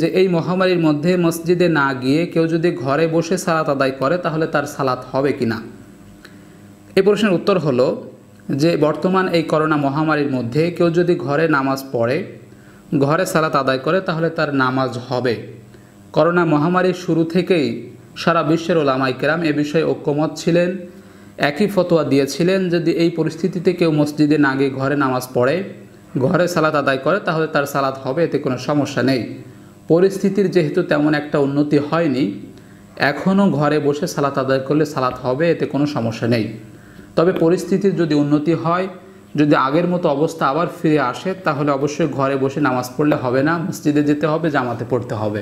যে এই মহামারীর মধ্যে মসজিদে না গিয়ে কেউ যদি ঘরে বসে সালাত আদায় করে তাহলে তার সালাত হবে কি না এই প্রশ্নের উত্তর হলো যে বর্তমান এই করোনা মহামারীর মধ্যে কেউ যদি ঘরে নামাজ পড়ে ঘরে সালাত আদায় করে তাহলে তার নামাজ হবে করোনা মহামারীর শুরু থেকেই সারা বিশ্বের ওলামাই কেরাম এ বিষয়ে ঐক্যমত ছিলেন একই ফতোয়া দিয়েছিলেন যদি এই পরিস্থিতিতে কেউ মসজিদে না গিয়ে ঘরে নামাজ পড়ে ঘরে সালাত আদায় করে তাহলে তার সালাত হবে এতে কোনো সমস্যা নেই পরিস্থিতির যেহেতু তেমন একটা উন্নতি হয়নি এখনও ঘরে বসে সালাত আদায় করলে সালাত হবে এতে কোনো সমস্যা নেই তবে পরিস্থিতির যদি উন্নতি হয় যদি আগের মতো অবস্থা আবার ফিরে আসে তাহলে অবশ্যই ঘরে বসে নামাজ পড়লে হবে না মসজিদে যেতে হবে জামাতে পড়তে হবে